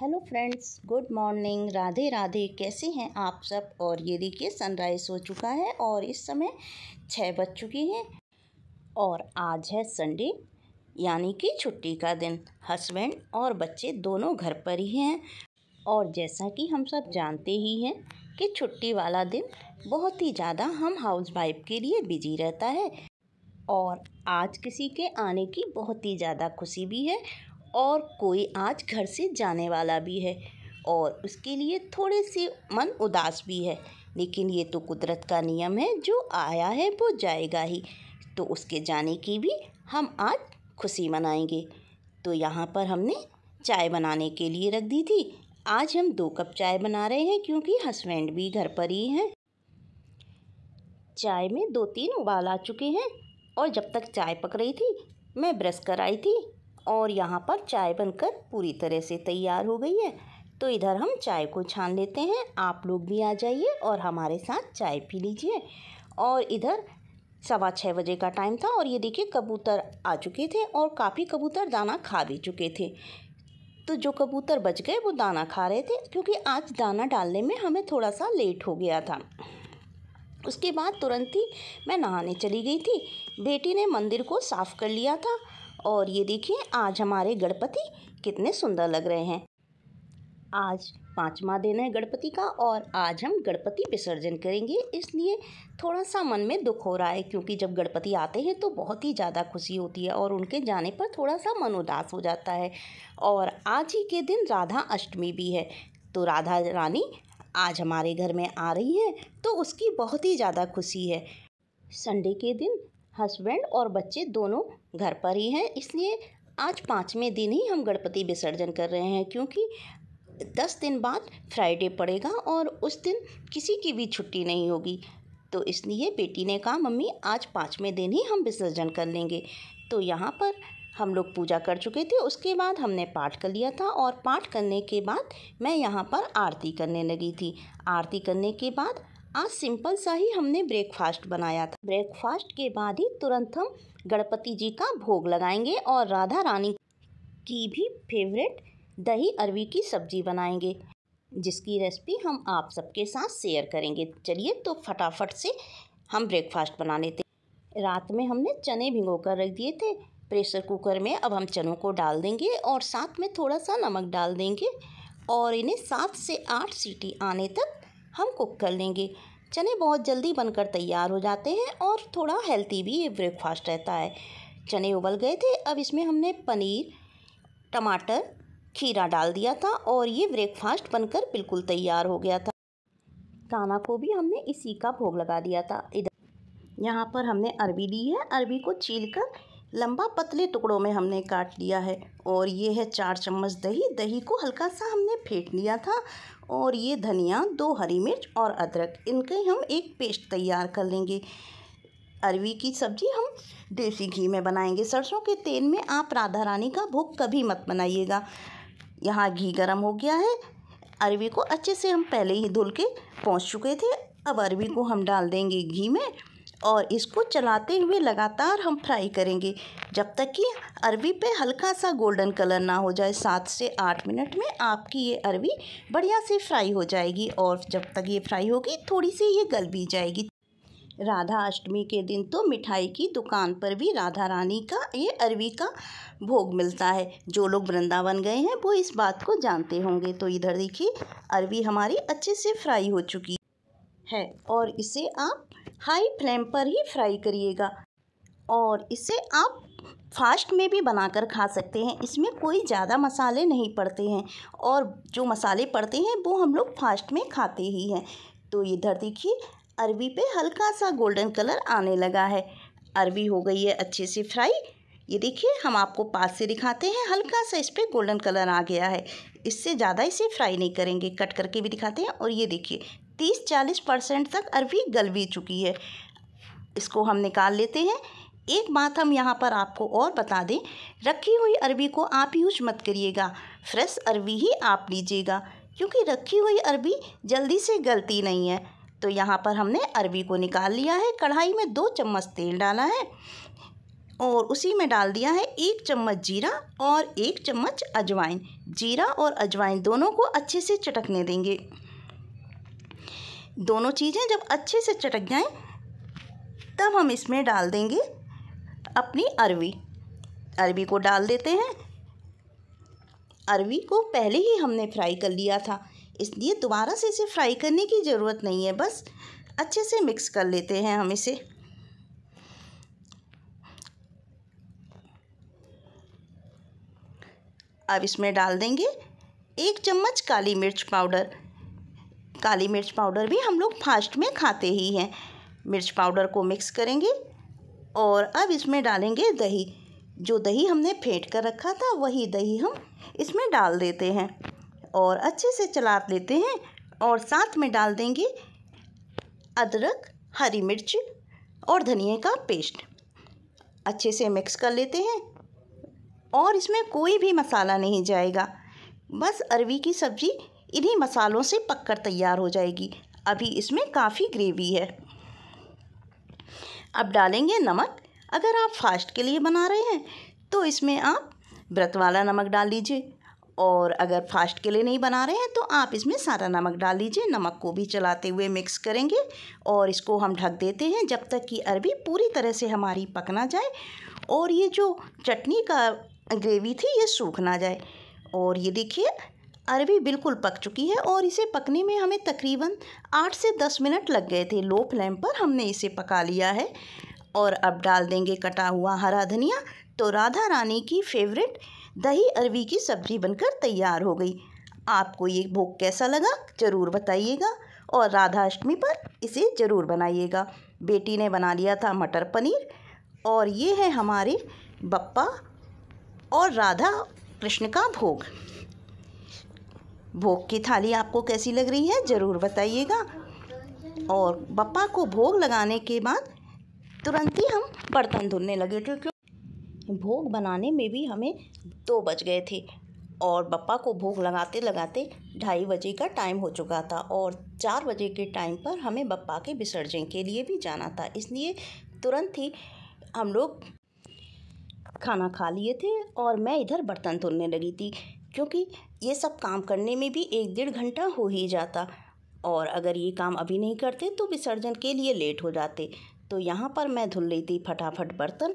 hello friends good morning Radhe Radhe कैसे हैं आप सब और ये देखिए सनराइज़ हो चुका है और इस समय छः बज चुकी हैं और आज है संडे यानी कि छुट्टी का दिन हस्बैंड और बच्चे दोनों घर पर ही हैं और जैसा कि हम सब जानते ही हैं कि छुट्टी वाला दिन बहुत ही ज़्यादा हम हाउस वाइफ के लिए बिजी रहता है और आज किसी के आने की बहुत ही ज़्यादा खुशी भी है और कोई आज घर से जाने वाला भी है और उसके लिए थोड़े से मन उदास भी है लेकिन ये तो कुदरत का नियम है जो आया है वो जाएगा ही तो उसके जाने की भी हम आज खुशी मनाएंगे तो यहाँ पर हमने चाय बनाने के लिए रख दी थी आज हम दो कप चाय बना रहे हैं क्योंकि हस्बैंड भी घर पर ही हैं चाय में दो तीन उबाल आ चुके हैं और जब तक चाय पक रही थी मैं ब्रश कर आई थी और यहाँ पर चाय बनकर पूरी तरह से तैयार हो गई है तो इधर हम चाय को छान लेते हैं आप लोग भी आ जाइए और हमारे साथ चाय पी लीजिए और इधर सवा छः बजे का टाइम था और ये देखिए कबूतर आ चुके थे और काफ़ी कबूतर दाना खा भी चुके थे तो जो कबूतर बच गए वो दाना खा रहे थे क्योंकि आज दाना डालने में हमें थोड़ा सा लेट हो गया था उसके बाद तुरंत ही मैं नहाने चली गई थी बेटी ने मंदिर को साफ़ कर लिया था और ये देखिए आज हमारे गणपति कितने सुंदर लग रहे हैं आज पाँचवा दिन है गणपति का और आज हम गणपति विसर्जन करेंगे इसलिए थोड़ा सा मन में दुख हो रहा है क्योंकि जब गणपति आते हैं तो बहुत ही ज़्यादा खुशी होती है और उनके जाने पर थोड़ा सा मन उदास हो जाता है और आज ही के दिन राधा अष्टमी भी है तो राधा रानी आज हमारे घर में आ रही है तो उसकी बहुत ही ज़्यादा खुशी है संडे के दिन हस्बैंड और बच्चे दोनों घर पर ही हैं इसलिए आज पाँचवें दिन ही हम गणपति विसर्जन कर रहे हैं क्योंकि दस दिन बाद फ्राइडे पड़ेगा और उस दिन किसी की भी छुट्टी नहीं होगी तो इसलिए बेटी ने कहा मम्मी आज पाँचवें दिन ही हम विसर्जन कर लेंगे तो यहाँ पर हम लोग पूजा कर चुके थे उसके बाद हमने पाठ कर लिया था और पाठ करने के बाद मैं यहाँ पर आरती करने लगी थी आरती करने के बाद आज सिंपल सा ही हमने ब्रेकफास्ट बनाया था ब्रेकफास्ट के बाद ही तुरंत हम गणपति जी का भोग लगाएंगे और राधा रानी की भी फेवरेट दही अरवी की सब्जी बनाएंगे जिसकी रेसिपी हम आप सबके साथ शेयर करेंगे चलिए तो फटाफट से हम ब्रेकफास्ट बना लेते रात में हमने चने भिगो कर रख दिए थे प्रेशर कुकर में अब हम चनों को डाल देंगे और साथ में थोड़ा सा नमक डाल देंगे और इन्हें सात से आठ सीटी आने तक हम कुक कर लेंगे चने बहुत जल्दी बनकर तैयार हो जाते हैं और थोड़ा हेल्थी भी ये ब्रेकफास्ट रहता है चने उबल गए थे अब इसमें हमने पनीर टमाटर खीरा डाल दिया था और ये ब्रेकफास्ट बनकर बिल्कुल तैयार हो गया था काना को भी हमने इसी का भोग लगा दिया था इधर यहाँ पर हमने अरबी ली है अरबी को छील कर लंबा पतले टुकड़ों में हमने काट लिया है और ये है चार चम्मच दही दही को हल्का सा हमने फेंट लिया था और ये धनिया दो हरी मिर्च और अदरक इनके हम एक पेस्ट तैयार कर लेंगे अरवी की सब्जी हम देसी घी में बनाएंगे सरसों के तेल में आप राधा रानी का भोग कभी मत बनाइएगा यहाँ घी गर्म हो गया है अरवी को अच्छे से हम पहले ही धुल के पहुँच चुके थे अब अरवी को हम डाल देंगे घी में और इसको चलाते हुए लगातार हम फ्राई करेंगे जब तक कि अरवी पे हल्का सा गोल्डन कलर ना हो जाए सात से आठ मिनट में आपकी ये अरवी बढ़िया से फ्राई हो जाएगी और जब तक ये फ्राई होगी थोड़ी सी ये गल भी जाएगी राधा अष्टमी के दिन तो मिठाई की दुकान पर भी राधा रानी का ये अरवी का भोग मिलता है जो लोग वृंदावन गए हैं वो इस बात को जानते होंगे तो इधर देखिए अरवी हमारी अच्छे से फ्राई हो चुकी है और इसे आप हाई फ्लेम पर ही फ्राई करिएगा और इसे आप फास्ट में भी बनाकर खा सकते हैं इसमें कोई ज़्यादा मसाले नहीं पड़ते हैं और जो मसाले पड़ते हैं वो हम लोग फास्ट में खाते ही हैं तो इधर देखिए अरबी पे हल्का सा गोल्डन कलर आने लगा है अरबी हो गई है अच्छे से फ्राई ये देखिए हम आपको पास से दिखाते हैं हल्का सा इस पर गोल्डन कलर आ गया है इससे ज़्यादा इसे फ्राई नहीं करेंगे कट करके भी दिखाते हैं और ये देखिए तीस चालीस परसेंट तक अरवी गल भी चुकी है इसको हम निकाल लेते हैं एक बात हम यहाँ पर आपको और बता दें रखी हुई अरबी को आप यूज मत करिएगा फ्रेश अरबी ही आप लीजिएगा क्योंकि रखी हुई अरबी जल्दी से गलती नहीं है तो यहाँ पर हमने अरबी को निकाल लिया है कढ़ाई में दो चम्मच तेल डाला है और उसी में डाल दिया है एक चम्मच जीरा और एक चम्मच अजवाइन जीरा और अजवाइन दोनों को अच्छे से चटकने देंगे दोनों चीज़ें जब अच्छे से चटक जाएं तब हम इसमें डाल देंगे अपनी अरवी अरवी को डाल देते हैं अरवी को पहले ही हमने फ्राई कर लिया था इसलिए दोबारा से इसे फ्राई करने की ज़रूरत नहीं है बस अच्छे से मिक्स कर लेते हैं हम इसे अब इसमें डाल देंगे एक चम्मच काली मिर्च पाउडर काली मिर्च पाउडर भी हम लोग फास्ट में खाते ही हैं मिर्च पाउडर को मिक्स करेंगे और अब इसमें डालेंगे दही जो दही हमने फेंट कर रखा था वही दही हम इसमें डाल देते हैं और अच्छे से चला लेते हैं और साथ में डाल देंगे अदरक हरी मिर्च और धनिए का पेस्ट अच्छे से मिक्स कर लेते हैं और इसमें कोई भी मसाला नहीं जाएगा बस अरवी की सब्ज़ी इन्हीं मसालों से पककर तैयार हो जाएगी अभी इसमें काफ़ी ग्रेवी है अब डालेंगे नमक अगर आप फास्ट के लिए बना रहे हैं तो इसमें आप व्रत वाला नमक डाल लीजिए और अगर फास्ट के लिए नहीं बना रहे हैं तो आप इसमें सारा नमक डाल लीजिए नमक को भी चलाते हुए मिक्स करेंगे और इसको हम ढक देते हैं जब तक कि अरबी पूरी तरह से हमारी पक ना जाए और ये जो चटनी का ग्रेवी थी ये सूख ना जाए और ये देखिए अरबी बिल्कुल पक चुकी है और इसे पकने में हमें तकरीबन आठ से दस मिनट लग गए थे लो फ्लेम पर हमने इसे पका लिया है और अब डाल देंगे कटा हुआ हरा धनिया तो राधा रानी की फेवरेट दही अरवी की सब्ज़ी बनकर तैयार हो गई आपको ये भोग कैसा लगा ज़रूर बताइएगा और राधाअष्टमी पर इसे ज़रूर बनाइएगा बेटी ने बना लिया था मटर पनीर और ये है हमारे बप्पा और राधा कृष्ण का भोग भोग की थाली आपको कैसी लग रही है ज़रूर बताइएगा और पप्पा को भोग लगाने के बाद तुरंत ही हम बर्तन धुलने लगे क्योंकि भोग बनाने में भी हमें दो बज गए थे और पप्पा को भोग लगाते लगाते ढाई बजे का टाइम हो चुका था और चार बजे के टाइम पर हमें पप्पा के विसर्जन के लिए भी जाना था इसलिए तुरंत ही हम लोग खाना खा लिए थे और मैं इधर बर्तन धुलने लगी थी क्योंकि ये सब काम करने में भी एक डेढ़ घंटा हो ही जाता और अगर ये काम अभी नहीं करते तो विसर्जन के लिए लेट हो जाते तो यहाँ पर मैं धुल रही थी फटाफट बर्तन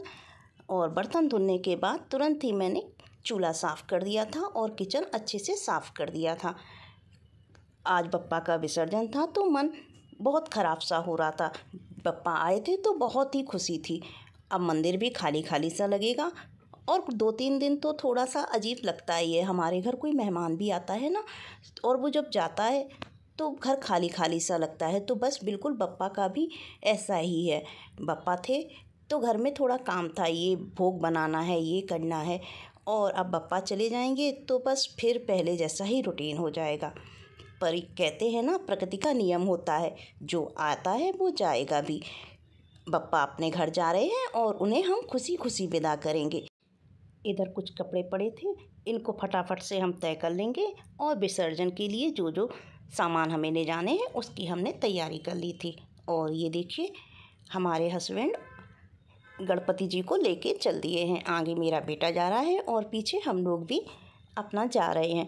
और बर्तन धुलने के बाद तुरंत ही मैंने चूल्हा साफ़ कर दिया था और किचन अच्छे से साफ़ कर दिया था आज पप्पा का विसर्जन था तो मन बहुत ख़राब सा हो रहा था पप्पा आए थे तो बहुत ही खुशी थी अब मंदिर भी खाली खाली सा लगेगा और दो तीन दिन तो थोड़ा सा अजीब लगता ही है हमारे घर कोई मेहमान भी आता है ना और वो जब जाता है तो घर खाली खाली सा लगता है तो बस बिल्कुल बप्पा का भी ऐसा ही है बप्पा थे तो घर में थोड़ा काम था ये भोग बनाना है ये करना है और अब बप्पा चले जाएंगे तो बस फिर पहले जैसा ही रूटीन हो जाएगा पर कहते हैं ना प्रकृति का नियम होता है जो आता है वो जाएगा भी बप्पा अपने घर जा रहे हैं और उन्हें हम खुशी खुशी विदा करेंगे इधर कुछ कपड़े पड़े थे इनको फटाफट से हम तय कर लेंगे और विसर्जन के लिए जो जो सामान हमें ले जाने हैं उसकी हमने तैयारी कर ली थी और ये देखिए हमारे हस्बैंड गणपति जी को लेके चल दिए हैं आगे मेरा बेटा जा रहा है और पीछे हम लोग भी अपना जा रहे हैं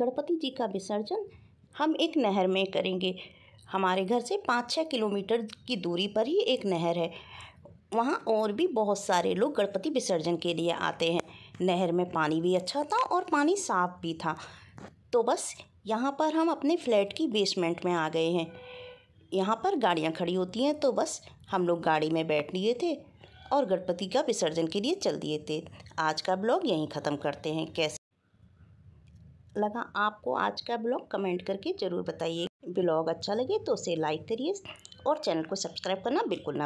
गणपति जी का विसर्जन हम एक नहर में करेंगे हमारे घर से पाँच छः किलोमीटर की दूरी पर ही एक नहर है वहाँ और भी बहुत सारे लोग गणपति विसर्जन के लिए आते हैं नहर में पानी भी अच्छा था और पानी साफ भी था तो बस यहाँ पर हम अपने फ्लैट की बेसमेंट में आ गए हैं यहाँ पर गाड़ियाँ खड़ी होती हैं तो बस हम लोग गाड़ी में बैठ लिए थे और गणपति का विसर्जन के लिए चल दिए थे आज का ब्लॉग यहीं ख़त्म करते हैं कैसे लगा आपको आज का ब्लॉग कमेंट करके ज़रूर बताइए ब्लॉग अच्छा लगे तो उसे लाइक करिए और चैनल को सब्सक्राइब करना बिल्कुल ना